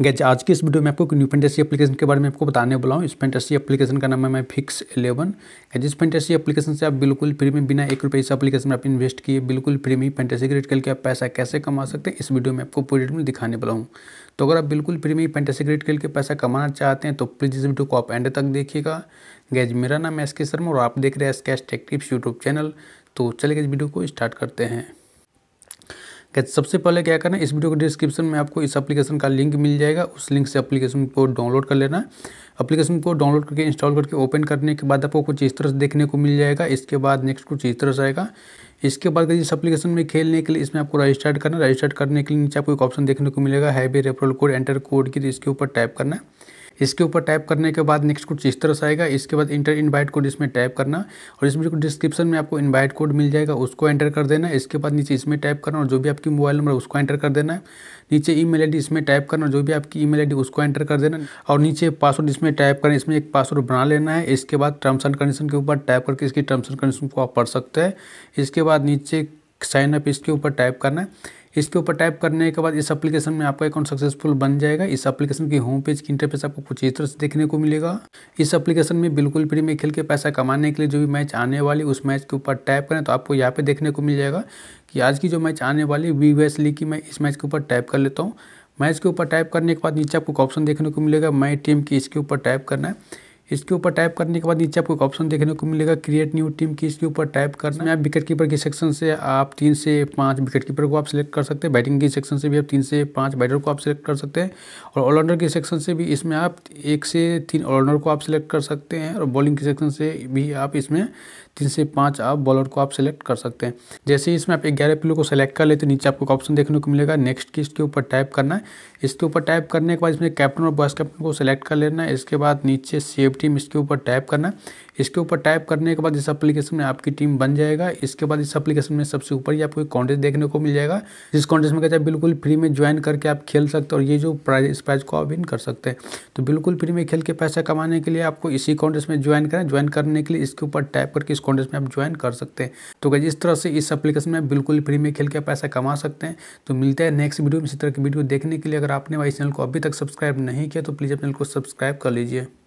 guys आज की इस वीडियो में आपको न्यू फेंटेसी एप्लीकेशन के बारे में आपको बताने वाला हूँ इस फेंटेसी एप्लीकेशन का नाम है मैं फिक्स एलेवन गैज इस फेंटेसी एप्लीकेशन से आप बिल्कुल फ्री में बिना एक रुपये इस एप्लीकेशन में आप इन्वेस्ट किए बिल्कुल फ्री में फेंटेसी क्रिएट करके आप पैसा कैसे कमा सकते हैं इस वीडियो में आपको पूरी डिटेल दिखाने वाला हूँ तो अगर आप बिल्कुल फ्री में फेंटेसी क्रिएट करके पैसा कमाना चाहते हैं तो प्लीज़ इस वीडियो को आप एंड तक देखिएगा गैज मेरा नाम एस के शर्मा और आप देख रहे हैं S cash tech tips YouTube channel तो चलिए इस वीडियो को स्टार्ट करते हैं सबसे पहले क्या करना है इस वीडियो के डिस्क्रिप्शन में आपको इस एप्लीकेशन का लिंक मिल जाएगा उस लिंक से एप्लीकेशन को डाउनलोड कर लेना एप्लीकेशन को डाउनलोड करके इंस्टॉल करके ओपन करने के बाद आपको कुछ इस तरह से देखने को मिल जाएगा इसके बाद नेक्स्ट कुछ इस तरह से आएगा इसके बाद इस एप्लीकेशन में खेलने के लिए इसमें आपको रजिस्टार्ट करना रजिस्टार्ट करने के लिए नीचे आपको एक ऑप्शन देखने को मिलेगा हैवी रेफरल कोड एंटर कोड की इसके ऊपर टाइप करना है इसके ऊपर टाइप करने के बाद नेक्स्ट कुछ इस तरह से आएगा इसके बाद इंटर इन्वाइट कोड इसमें टाइप करना और इसमें डिस्क्रिप्शन में आपको इन्वाइट कोड मिल जाएगा उसको एंटर कर देना इसके बाद नीचे इसमें टाइप करना और जो भी आपकी मोबाइल नंबर उसको एंटर कर देना है नीचे ई मेल इसमें टाइप करना जो भी आपकी ई मेल उसको एंटर कर देना और नीचे पासवर्ड इसमें टाइप करना इसमें एक पासवर्ड बना लेना है इसके बाद टर्म्स एंड कंडीशन के ऊपर टाइप करके इसकी टर्म्स एंड कंडीशन को आप पढ़ सकते हैं इसके बाद नीचे साइन अप इसके ऊपर टाइप करना है इसके ऊपर टाइप करने के बाद इस एप्लीकेशन में आपका अकाउंट सक्सेसफुल बन जाएगा इस एप्लीकेशन की होम पेज की इंटरफेस आपको कुछ इस तरह से देखने को मिलेगा इस एप्लीकेशन में बिल्कुल फ्री में खेल के पैसा कमाने के लिए जो भी मैच आने वाली उस मैच के ऊपर टाइप करें तो आपको यहाँ पे देखने को मिल जाएगा कि आज की जो मैच आने वाली वी वेस ली की मैं इस मैच के ऊपर टाइप कर लेता हूँ मैच के ऊपर टाइप करने के बाद नीचे आपको ऑप्शन देखने को मिलेगा माई टीम की इसके ऊपर टाइप करना है इसके ऊपर टाइप करने के बाद नीचे आपको एक ऑप्शन देखने को मिलेगा क्रिएट न्यू टीम की इसके ऊपर टाइप करना है विकेट कीपर के सेक्शन से आप तीन से पाँच विकेट कीपर को आप सिलेक्ट कर सकते हैं बैटिंग के सेक्शन से भी आप तीन से पाँच बैटर को आप सिलेक्ट कर सकते हैं और ऑलराउंडर के सेक्शन से भी इसमें आप एक से तीन ऑलराउंडर को आप सिलेक्ट कर सकते हैं और बॉलिंग के सेक्शन से भी आप इसमें तीन से पाँच आप बॉलर को आप सिलेक्ट कर सकते हैं जैसे ही इसमें आप ग्यारह प्लेयर को सेलेक्ट कर लेते तो नीचे आपको ऑप्शन देखने को मिलेगा नेक्स्ट की इसके ऊपर टाइप करना है इसके ऊपर टाइप करने के बाद इसमें कैप्टन और वाइस कैप्टन को सिलेक्ट कर लेना है इसके बाद नीचे सेफ्टी टीम इसके ऊपर टैप करना इसके ऊपर टैप करने के बाद इस एप्लीकेशन में आपकी टीम बन जाएगा इसके बाद इस एप्लीकेशन में सबसे ऊपर ही आपको कॉन्टेस्ट देखने को मिल जाएगा जिस कॉन्टेस्ट में कहते हैं बिल्कुल फ्री में ज्वाइन करके आप खेल सकते हो और ये जो प्राइज इस प्राइज को आप विन कर सकते हैं तो बिल्कुल फ्री में खेल के पैसा कमाने के लिए आपको इसी कॉन्टेस्ट में ज्वाइन करें ज्वाइन करने के लिए इसके ऊपर टैप करके इस कॉन्टेस्ट में आप ज्वाइन कर सकते हैं तो इस तरह से इस एप्लीकेशन में बिल्कुल फ्री में खेल के पैसा कमा सकते हैं तो मिलते हैं नेक्स्ट वीडियो में इसी तरह की वीडियो देखने के लिए अगर आपने हमारे चैनल को अभी तक सब्सक्राइब नहीं किया तो प्लीज़ चैनल को सब्सक्राइब कर लीजिए